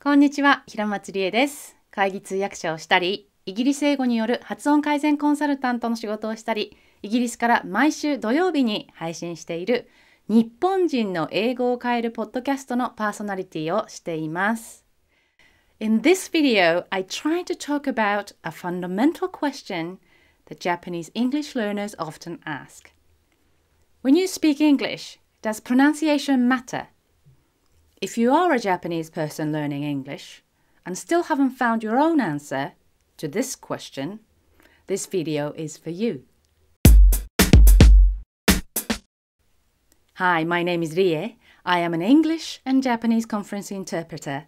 こんにちは、平松理恵です。会議通訳者をしたり、イギリス英語による発音改善コンサルタントの仕事をしたり、イギリスから毎週土曜日に配信している日本人の英語を変えるポッドキャストのパーソナリティをしています。In this video, I try to talk about a fundamental question that Japanese English learners often ask. When you speak English, does pronunciation matter? If you are a Japanese person learning English and still haven't found your own answer to this question, this video is for you. Hi, my name is Rie. I am an English and Japanese conference interpreter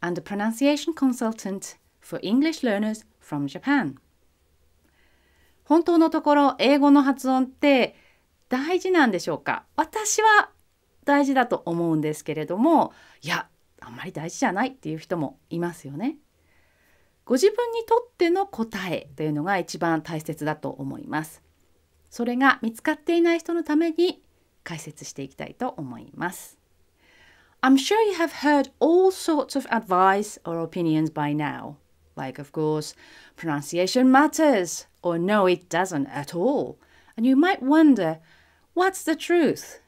and a pronunciation consultant for English learners from Japan. 本当のところ英語の発音って大事なんでしょうか私は大事だと思うんですけれどもいやあんまり大事じゃないっていう人もいますよね。ご自分にとっての答えというのが一番大切だと思います。それが見つかっていない人のために解説していきたいと思います。I'm sure you have heard all sorts of advice or opinions by now. Like, of course, pronunciation matters, or no, it doesn't at all. And you might wonder, what's the truth?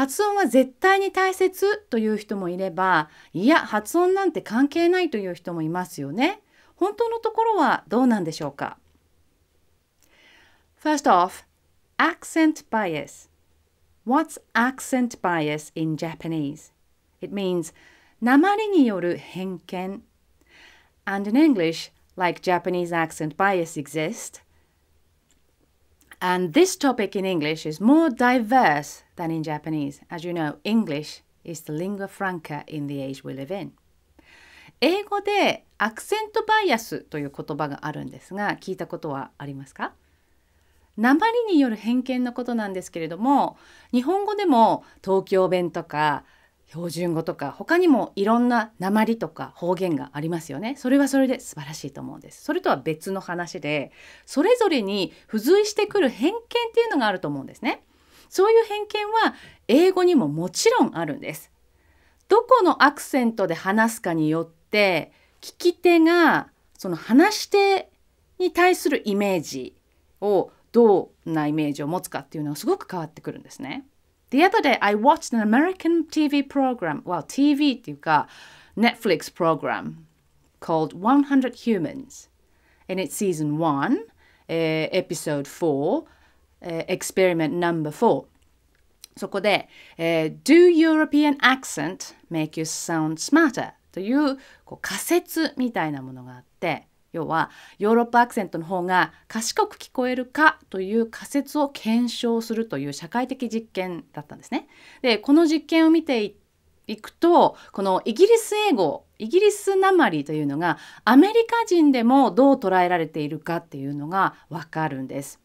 発音は絶対に大切という人もいればいや発音なんて関係ないという人もいますよね。本当のところはどうなんでしょうか First off, accent bias. What's accent bias in Japanese? It means 鉛による偏見 And in English, like Japanese accent bias exists, And this topic in English is more diverse than in Japanese. As you know, English is the lingua franca in the age we live in. 英語でアクセントバイアスという言葉があるんですが聞いたことはありますか鉛による偏見のことなんですけれども日本語でも東京弁とか標準語とか他にもいろんな鉛とか方言がありますよねそれはそれで素晴らしいと思うんですそれとは別の話でそれぞれに付随してくる偏見っていうのがあると思うんですねそういう偏見は英語にももちろんあるんですどこのアクセントで話すかによって聞き手がその話し手に対するイメージをどんなイメージを持つかっていうのはすごく変わってくるんですね The other day, I watched an American TV program, well, TV you got Netflix program called 100 Humans. And it's season 1, uh, episode 4, uh, experiment number 4. そこで、えー、Do eh, European accent make you sound smarter? というこう仮説みたいなものがあって、要はヨーロッパアクセントの方が賢く聞こえるかという仮説を検証するという社会的実験だったんですね。でこの実験を見ていくとこのイギリス英語イギリスなまりというのがアメリカ人でもどう捉えられているかっていうのがわかるんです。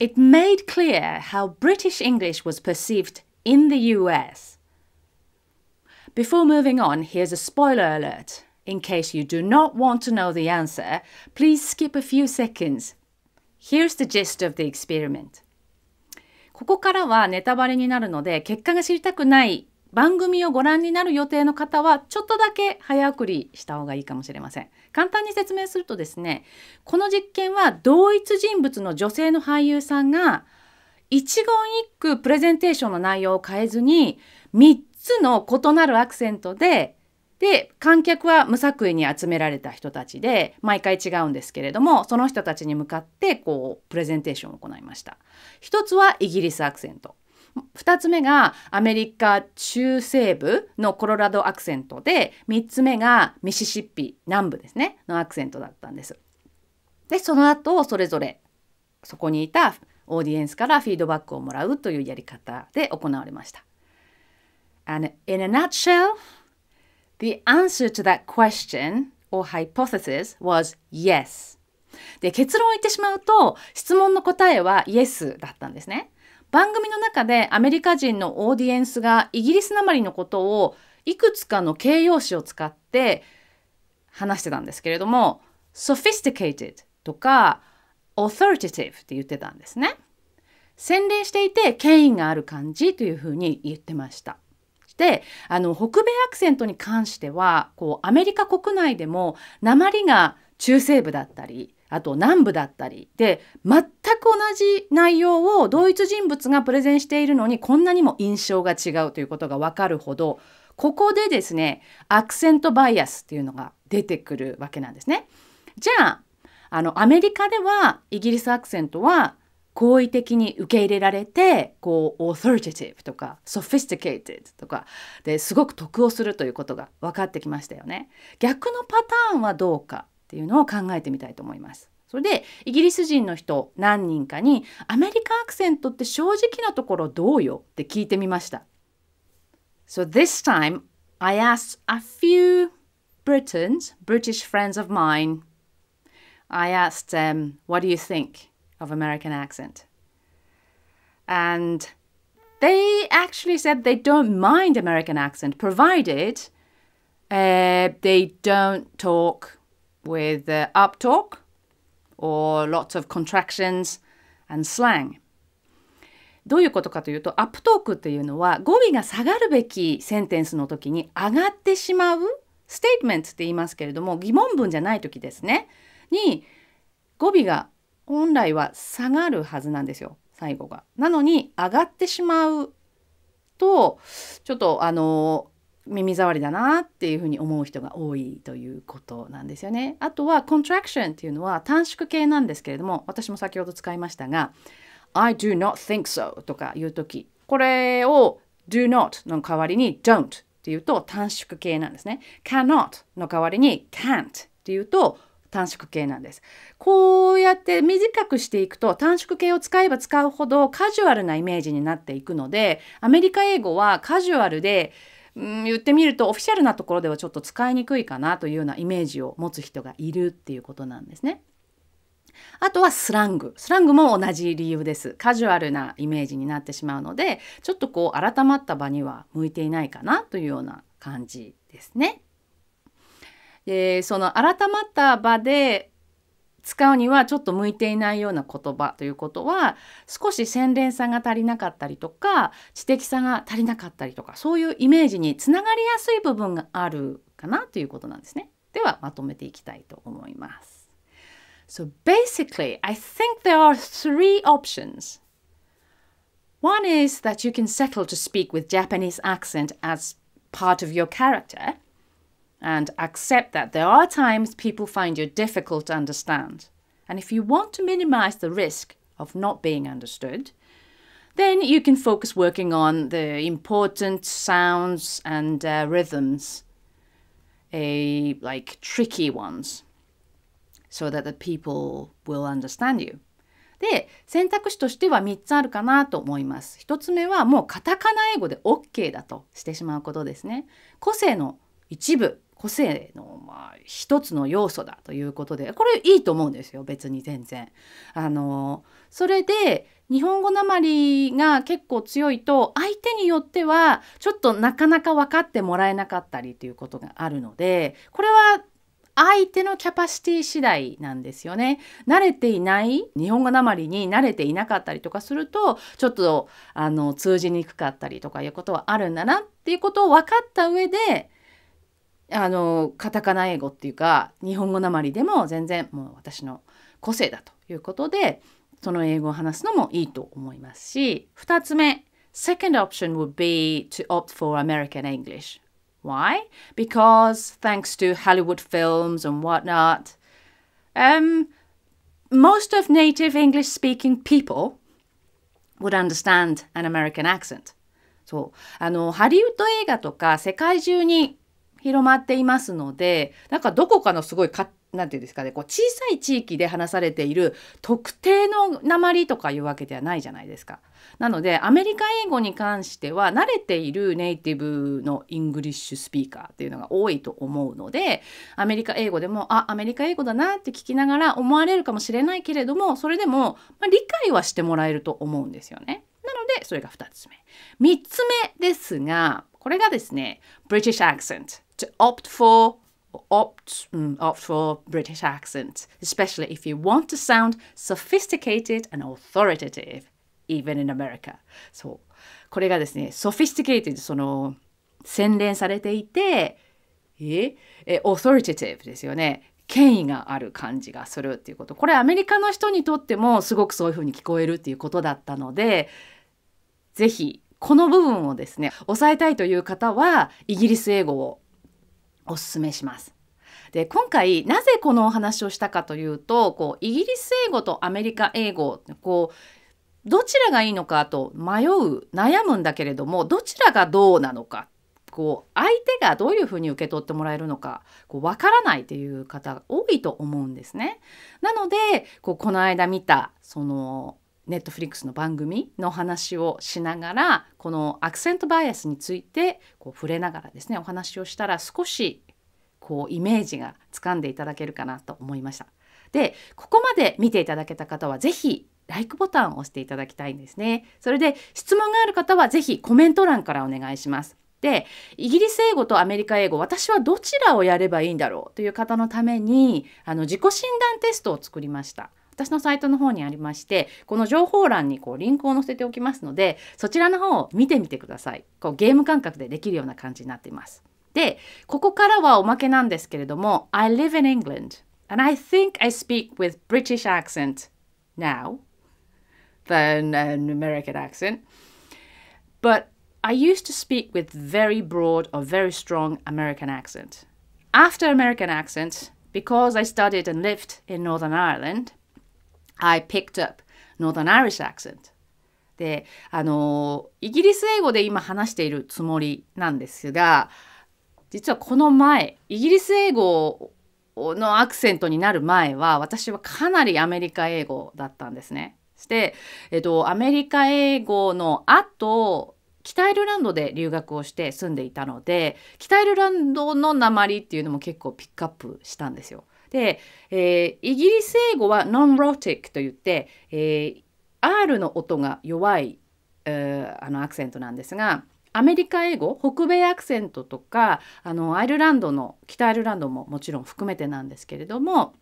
It made clear how British English was perceived in the US. Before moving on, here's a spoiler alert. In case you do not want to know the answer, please skip a few seconds. Here's the gist of the experiment. ここからはネタバレになるので、結果が知りたくない番組をご覧になる予定の方は、ちょっとだけ早送りした方がいいかもしれません。簡単に説明するとですね、この実験は同一人物の女性の俳優さんが、一言一句プレゼンテーションの内容を変えずに、3つの異なるアクセントでで観客は無作為に集められた人たちで毎回違うんですけれどもその人たちに向かってこうプレゼンテーションを行いました一つはイギリスアクセント二つ目がアメリカ中西部のコロラドアクセントで三つ目がミシシッピ南部ですねのアクセントだったんです。でその後それぞれそこにいたオーディエンスからフィードバックをもらうというやり方で行われました。And in a nutshell, The answer to that question or hypothesis was yes. で結論を言ってしまうと質問の答えは Yes だったんですね。番組の中でアメリカ人のオーディエンスがイギリスなまりのことをいくつかの形容詞を使って話してたんですけれども sophisticated とか authoritative って言ってたんですね。洗練していて権威がある感じというふうに言ってました。してあの北米アクセントに関してはこうアメリカ国内でも鉛が中西部だったりあと南部だったりで全く同じ内容を同一人物がプレゼンしているのにこんなにも印象が違うということが分かるほどここでですねアクセントバイアスっていうのが出てくるわけなんですね。じゃああのアメリカではイギリスアクセントは好意的に受け入れられてこうオーソリティ i とかソフィスティケイティとかですごく得をするということが分かってきましたよね。逆のパターンはどうかっていうのを考えてみたいと思います。それでイギリス人の人何人かに「アメリカアクセントって正直なところどうよ?」って聞いてみました。So this time I asked a few Britons, British friends of mine, I asked them, what do you think? of American accent. And they actually said they don't mind American accent provided uh, they don't talk with uh, uptalk or lots of contractions and slang. どういうことかというと、アップトークというのは語尾が下がるべきセンテンスの時に上がってしまうステートメントって言いますけれども、疑問文じゃない時ですね。に語尾が本来は下がるはずなんですよ最後が。なのに上がってしまうとちょっとあの耳障りだなっていうふうに思う人が多いということなんですよね。あとはコントラクションっていうのは短縮形なんですけれども私も先ほど使いましたが I do not think so とかいう時これを do not の代わりに don't っていうと短縮形なんですね。cannot の代わりに can't っていうと短縮形なんですこうやって短くしていくと短縮系を使えば使うほどカジュアルなイメージになっていくのでアメリカ英語はカジュアルでうん言ってみるとオフィシャルなところではちょっと使いにくいかなというようなイメージを持つ人がいるっていうことなんですね。あとはスラング。スラングも同じ理由です。カジュアルなイメージになってしまうので、ちょっとこう改まった場には向いていないかなというような感じですね。でその改まった場で使うにはちょっと向いていないような言葉ということは少し洗練さが足りなかったりとか知的さが足りなかったりとかそういうイメージにつながりやすい部分があるかなということなんですね。ではまとめていきたいと思います。So basically, I think there are three options. One is that you can settle to speak with Japanese accent as part of your character. and accept that there are times people find you difficult to understand. And if you want to minimize the risk of not being understood, then you can focus working on the important sounds and uh, rhythms, a like tricky ones, so that the people will understand you. で、選択肢としては3つあるかなと思います。1つ目はもうカタカナ英語で OK だとしてしまうことですね。個性の一部個性のまあ一つの要素だということでこれいいと思うんですよ別に全然。あのそれで日本語なまりが結構強いと相手によってはちょっとなかなか分かってもらえなかったりということがあるのでこれは相手のキャパシティ次第なんですよね。慣れていない日本語なまりに慣れていなかったりとかするとちょっとあの通じにくかったりとかいうことはあるんだなっていうことを分かった上であのカタカナ英語っていうか日本語なまりでも全然もう私の個性だということでその英語を話すのもいいと思いますし2つ目 Second option would be to opt for American English. Why? Because thanks to Hollywood films and whatnot, um, most of native English speaking people would understand an American accent. そう。あの、ハリウッド映画とか世界中に広まっていますのでなんかどこかのすごいかて言うんですかねこう小さい地域で話されている特定の鉛とかいうわけではないじゃないですか。なのでアメリカ英語に関しては慣れているネイティブのイングリッシュスピーカーっていうのが多いと思うのでアメリカ英語でもあアメリカ英語だなって聞きながら思われるかもしれないけれどもそれでも、まあ、理解はしてもらえると思うんですよね。なのでそれが2つ目。3つ目ですがこれがですね British accent。to opt for opt opt for British accent, especially if you want to sound sophisticated and authoritative, even in America. そう。これがですね、sophisticated その洗練されていて、え、え authoritative ですよね。権威がある感じがするっていうこと。これアメリカの人にとってもすごくそういうふうに聞こえるっていうことだったので、ぜひこの部分をですね、抑えたいという方は、イギリス英語をおすめします。で今回なぜこのお話をしたかというとこうイギリス英語とアメリカ英語こうどちらがいいのかと迷う悩むんだけれどもどちらがどうなのかこう相手がどういうふうに受け取ってもらえるのかこう分からないという方多いと思うんですね。なのでこうこの間見たそのネットフリックスの番組の話をしながらこのアクセントバイアスについてこう触れながらですねお話をしたら少しこうイメージがつかんでいただけるかなと思いました。でここまで見ていただけた方は是非 LIKE ボタンを押していただきたいんですね。それで質問がある方は是非コメント欄からお願いします。でイギリス英語とアメリカ英語私はどちらをやればいいんだろうという方のためにあの自己診断テストを作りました。私のサイトの方にありましてこの情報欄にこうリンクを載せておきますのでそちらの方を見てみてくださいこうゲーム感覚でできるような感じになっていますでここからはおまけなんですけれども I live in England and I think I speak with British accent now than an American accent but I used to speak with very broad or very strong American accent after American accent because I studied and lived in Northern Ireland I picked up Northern Irish accent. で、あの、イギリス英語で今話しているつもりなんですが、実はこの前、イギリス英語のアクセントになる前は、私はかなりアメリカ英語だったんですね。して、えっと、アメリカ英語の後、北アイルランドで留学をして住んでいたので、北アイルランドの鉛っていうのも結構ピックアップしたんですよ。で、えー、イギリス英語はノンロティックといって、えー、R の音が弱い、えー、あのアクセントなんですがアメリカ英語北米アクセントとかあのアイルランドの北アイルランドももちろん含めてなんですけれども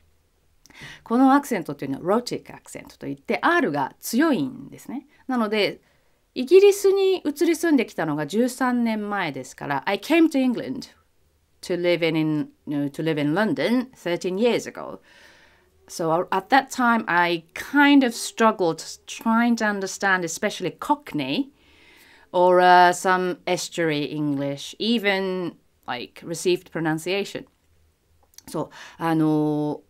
このアクセントというのはロティックアクセントといって R が強いんですね。なのでイギリスに移り住んできたのが13年前ですから I came to England to live in, in you know, to live in London 13 years ago. So at that time, I kind of struggled trying to understand, especially Cockney or uh, some estuary English, even like received pronunciation. So, あの、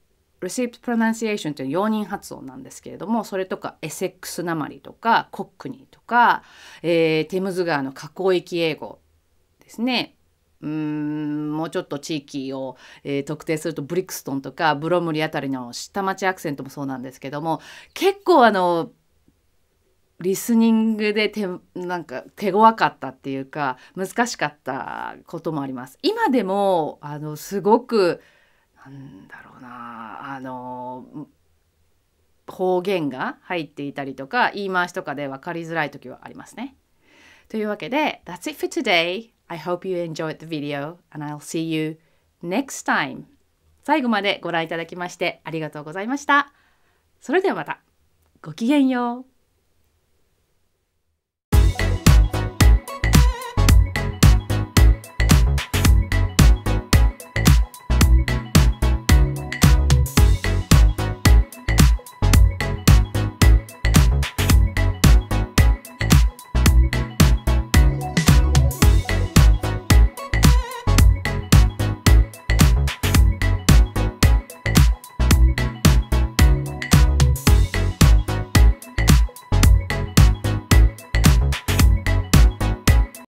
received pronunciation ってう容認発音なんですけれども、それとかエセックスなまりとか、コックニーとか、えー、テムズ川の河口域英語ですね。うんもうちょっと地域を、えー、特定するとブリクストンとかブロムリあたりの下町アクセントもそうなんですけども結構あのリスニングで手なんか手強かったっていうか難しかったこともあります。今でもあのすごくなんだろうなあの方言が入っていたりとか言い回しとかで分かりづらい時はありますね。というわけで「That's it for today」I hope you enjoyed the video and I'll see you next time. 最後までご覧いただきましてありがとうございました。それではまた。ごきげんよう。